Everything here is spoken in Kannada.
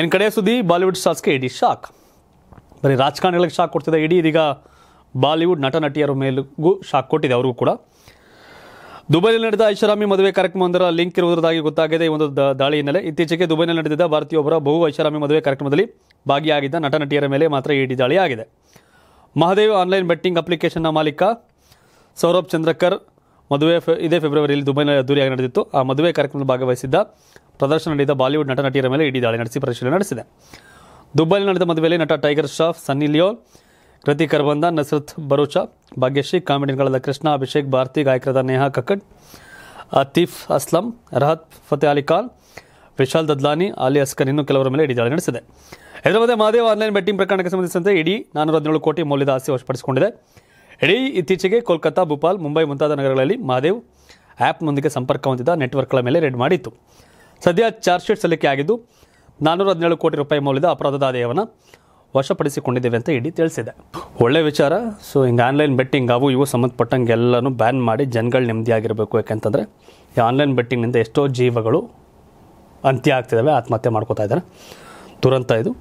ಎನ್ ಕಡೆಯ ಸುದ್ದಿ ಬಾಲಿವುಡ್ ಸ್ಟಾರ್ಸ್ಗೆ ಇಡೀ ಶಾಕ್ ಬರೀ ರಾಜಕಾರಣಿಗಳಿಗೆ ಶಾಕ್ ಕೊಡ್ತಿದ್ದ ಇಡೀ ಇದೀಗ ಬಾಲಿವುಡ್ ನಟ ನಟಿಯರ ಮೇಲೆಗೂ ಶಾಕ್ ಕೊಟ್ಟಿದೆ ಅವರಿಗೂ ಕೂಡ ದುಬೈನಲ್ಲಿ ನಡೆದ ಐಷಾರಾಮಿ ಮದುವೆ ಕಾರ್ಯಕ್ರಮವೊಂದರ ಲಿಂಕ್ ಇರುವುದಾಗಿ ಗೊತ್ತಾಗಿದೆ ಈ ಒಂದು ದಾಳಿ ಹಿನ್ನೆಲೆ ಇತ್ತೀಚೆಗೆ ದುಬೈನಲ್ಲಿ ನಡೆದಿದ್ದ ಭಾರತೀಯೊಬ್ಬರ ಬಹು ಐಷಾರಾಮಿ ಮದುವೆ ಕಾರ್ಯಕ್ರಮದಲ್ಲಿ ಭಾಗಿಯಾಗಿದ್ದ ನಟ ನಟಿಯರ ಮೇಲೆ ಮಾತ್ರ ಇಡೀ ದಾಳಿಯಾಗಿದೆ ಆಗಿದೆ ಆನ್ಲೈನ್ ಬೆಟ್ಟಿಂಗ್ ಅಪ್ಲಿಕೇಶನ್ನ ಮಾಲೀಕ ಸೌರಭ್ ಚಂದ್ರಕರ್ ಮದುವೆ ಇದೇ ಫೆಬ್ರವರಿಯಲ್ಲಿ ದುಬೈನಲ್ಲಿ ಅದ್ದೂರಿಯಾಗಿ ನಡೆದಿತ್ತು ಆ ಮದುವೆ ಕಾರ್ಯಕ್ರಮದಲ್ಲಿ ಭಾಗವಹಿಸಿದ್ದ ಪ್ರದರ್ಶನ ನಡೆದ ಬಾಲಿವುಡ್ ನಟ ನಟಿಯರ ಮೇಲೆ ಇಡೀ ದಾಳಿ ನಡೆಸಿ ಪರಿಶೀಲನೆ ನಡೆಸಿದೆ ದುಬೈಲಿ ನಡೆದ ಮದುವೆಯಲ್ಲಿ ನಟ ಟೈಗರ್ ಶಾಫ್ ಸನ್ನಿ ಲಿಯೋಲ್ ಕೃತಿ ಕರ್ಬಂದ ನಸರತ್ ಬರೋಚಾ ಭಾಗ್ಯಶ್ರೀ ಕಾಮಿಡಿಯನ್ಗಳಾದ ಕೃಷ್ಣ ಅಭಿಷೇಕ್ ಭಾರತಿ ಗಾಯಕರಾದ ನೇಹಾ ಕಕ್ಕಡ್ ಅತೀಫ್ ಅಸ್ಲಂ ರಹತ್ ಫತೆ ಅಲಿ ಖಾನ್ ವಿಶಾಲ್ ದದ್ಲಾನಿ ಅಲಿ ಅಸ್ಕರ್ ಇನ್ನೂ ಕೆಲವರ ಮೇಲೆ ಇಡೀ ದಾಳಿ ನಡೆಸಿದೆ ಇದರ ಮಧ್ಯೆ ಮಾದೇವ್ ಆನ್ಲೈನ್ ಬೆಟ್ಟಿಂಗ್ ಪ್ರಕರಣಕ್ಕೆ ಸಂಬಂಧಿಸಿದಂತೆ ಇಡೀ ನಾನೂರ ಹದಿನೇಳು ಕೋಟಿ ಮೌಲ್ಯದ ಆಸ್ತಿ ವಶಪಡಿಸಿಕೊಂಡಿದೆ ಇಡೀ ಇತ್ತೀಚೆಗೆ ಕೋಲ್ಕತ್ತಾ ಭೂಪಾಲ್ ಮುಂಬೈ ಮುಂತಾದ ನಗರಗಳಲ್ಲಿ ಮಹದೇವ್ ಆ್ಯಪ್ನೊಂದಿಗೆ ಸಂಪರ್ಕ ಹೊಂದಿದ್ದ ನೆಟ್ವರ್ಕ್ಗಳ ಮೇಲೆ ರೆಡ್ ಮಾಡಿತ್ತು ಸದ್ಯ ಚಾರ್ಜ್ ಶೀಟ್ ಆಗಿದ್ದು ನಾನ್ನೂರ ಹದಿನೇಳು ಕೋಟಿ ರೂಪಾಯಿ ಮೌಲ್ಯದ ಅಪರಾಧದ ಆದಾಯವನ್ನು ವಶಪಡಿಸಿಕೊಂಡಿದ್ದೇವೆ ಅಂತ ಇಡಿ ತಿಳಿಸಿದೆ ಒಳ್ಳೆ ವಿಚಾರ ಸೊ ಹಿಂಗೆ ಆನ್ಲೈನ್ ಬೆಟ್ಟಿಂಗ್ ಅವು ಇವು ಸಂಬಂಧಪಟ್ಟಂಗೆ ಎಲ್ಲನೂ ಬ್ಯಾನ್ ಮಾಡಿ ಜನಗಳು ನೆಮ್ಮದಿಯಾಗಿರಬೇಕು ಯಾಕೆಂತಂದರೆ ಈ ಆನ್ಲೈನ್ ಬೆಟ್ಟಿಂಗ್ನಿಂದ ಎಷ್ಟೋ ಜೀವಗಳು ಅಂತ್ಯ ಆಗ್ತಿದ್ದಾವೆ ಆತ್ಮಹತ್ಯೆ ಮಾಡ್ಕೋತಾ ಇದ್ದಾರೆ ದುರಂತ ಇದು